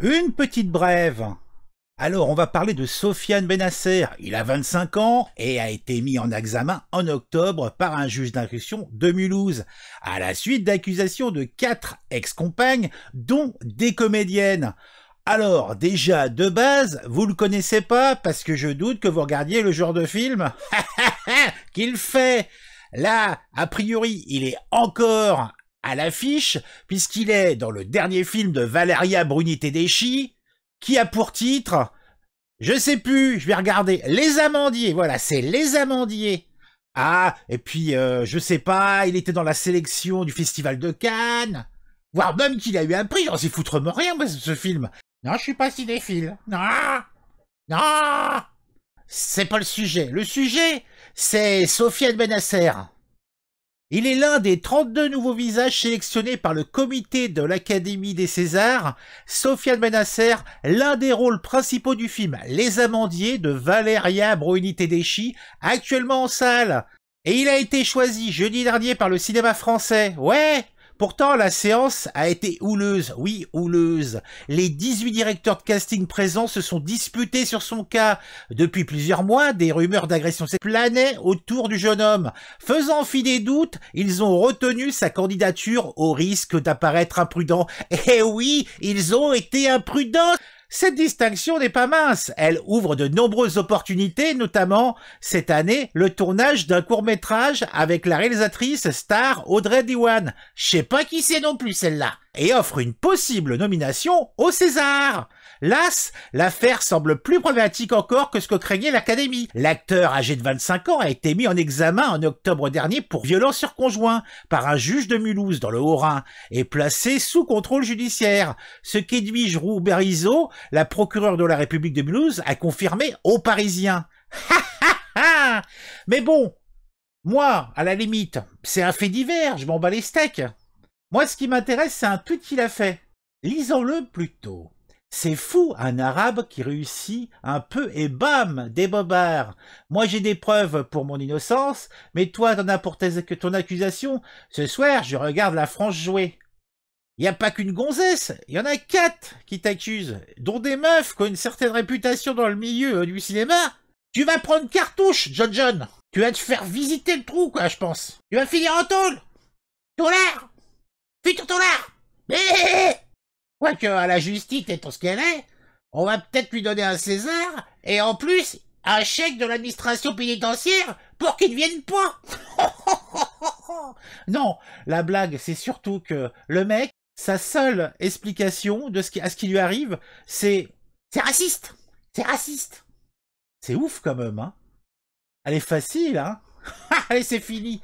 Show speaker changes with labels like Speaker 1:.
Speaker 1: Une petite brève. Alors, on va parler de Sofiane Benasser. Il a 25 ans et a été mis en examen en octobre par un juge d'instruction de Mulhouse, à la suite d'accusations de quatre ex-compagnes, dont des comédiennes. Alors, déjà, de base, vous le connaissez pas parce que je doute que vous regardiez le genre de film qu'il fait. Là, a priori, il est encore à l'affiche, puisqu'il est dans le dernier film de Valeria Bruni Tedeschi, qui a pour titre, je sais plus, je vais regarder, Les Amandiers, voilà, c'est Les Amandiers. Ah, et puis, euh, je sais pas, il était dans la sélection du Festival de Cannes, voire même qu'il a eu un prix, j'en oh, sais foutrement rien, ce film. Non, je suis pas cinéphile. Non Non C'est pas le sujet. Le sujet, c'est de Benasser. Il est l'un des 32 nouveaux visages sélectionnés par le comité de l'Académie des Césars, Sofiane Benasser, l'un des rôles principaux du film Les Amandiers de Valeria Bruni Tedeschi, actuellement en salle. Et il a été choisi jeudi dernier par le cinéma français. Ouais Pourtant, la séance a été houleuse, oui, houleuse. Les 18 directeurs de casting présents se sont disputés sur son cas. Depuis plusieurs mois, des rumeurs d'agression planaient autour du jeune homme. Faisant fi des doutes, ils ont retenu sa candidature au risque d'apparaître imprudent. Eh oui, ils ont été imprudents cette distinction n'est pas mince, elle ouvre de nombreuses opportunités, notamment cette année le tournage d'un court métrage avec la réalisatrice star Audrey Diwan. Je sais pas qui c'est non plus celle-là et offre une possible nomination au César. Las, l'affaire semble plus problématique encore que ce que craignait l'Académie. L'acteur âgé de 25 ans a été mis en examen en octobre dernier pour violence sur conjoint par un juge de Mulhouse dans le Haut-Rhin et placé sous contrôle judiciaire. Ce qu'Edwige roux la procureure de la République de Mulhouse, a confirmé aux Parisiens. Mais bon, moi, à la limite, c'est un fait divers, je m'en bats les steaks. Moi, ce qui m'intéresse, c'est un tweet qu'il a fait. Lisons-le plutôt. C'est fou, un arabe qui réussit un peu et bam, des bobards. Moi j'ai des preuves pour mon innocence, mais toi t'en as pour que ton accusation. Ce soir, je regarde la France jouer. Y a pas qu'une gonzesse, y en a quatre qui t'accusent, dont des meufs qui ont une certaine réputation dans le milieu euh, du cinéma. Tu vas prendre cartouche, John John. Tu vas te faire visiter le trou, quoi, je pense. Tu vas finir en tôle. Dollar Putain ton art Quoique, à la justice étant ce qu'elle est, on va peut-être lui donner un César, et en plus, un chèque de l'administration pénitentiaire pour qu'il ne vienne point Non, la blague, c'est surtout que le mec, sa seule explication de ce à ce qui lui arrive, c'est « c'est raciste C'est raciste !» C'est ouf quand même, hein est facile, hein Allez, c'est fini